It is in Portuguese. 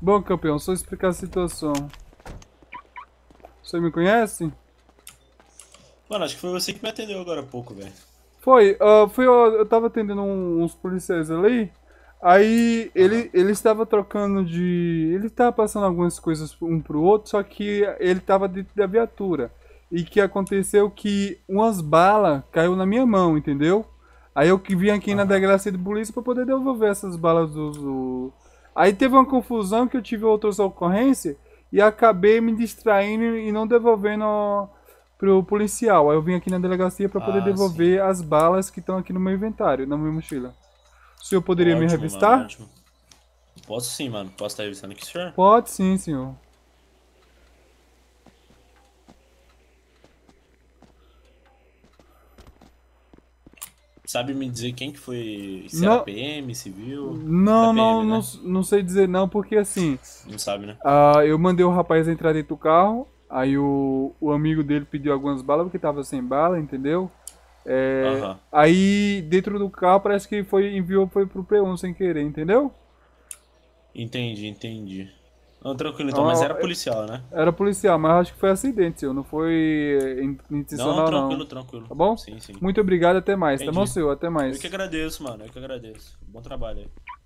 Bom, campeão, só explicar a situação. Você me conhece? Mano, acho que foi você que me atendeu agora há pouco, velho. Foi, uh, ah, fui, eu, eu tava atendendo um, uns policiais ali. Aí ele, ele estava trocando de. Ele estava passando algumas coisas um pro outro, só que ele estava dentro da viatura. E que aconteceu que umas balas caiu na minha mão, entendeu? Aí eu que vim aqui na delegacia de polícia para poder devolver essas balas dos, do, Aí teve uma confusão que eu tive outras ocorrências e acabei me distraindo e não devolvendo pro policial. Aí eu vim aqui na delegacia para poder ah, devolver sim. as balas que estão aqui no meu inventário, na minha mochila. O senhor poderia ótimo, me revistar? Mano, ótimo. Posso sim, mano. Posso estar revistando aqui, senhor? Pode sim, senhor. Sabe me dizer quem que foi? Se não, era PM, civil? Não, PM, não, né? não, não sei dizer não, porque assim. Não sabe, né? Uh, eu mandei o rapaz entrar dentro do carro, aí o, o amigo dele pediu algumas balas porque tava sem bala, entendeu? É, Aí dentro do carro parece que foi enviou foi pro P1 sem querer, entendeu? Entendi, entendi. Não, tranquilo, então, não, mas era é, policial, né? Era policial, mas acho que foi acidente, senhor. Não foi intencional, não. Tranquilo, não, tranquilo. Tá bom? Sim, sim. Muito obrigado, até mais. Entendi. Tá bom, senhor? Até mais. Eu que agradeço, mano. Eu que agradeço. Bom trabalho aí.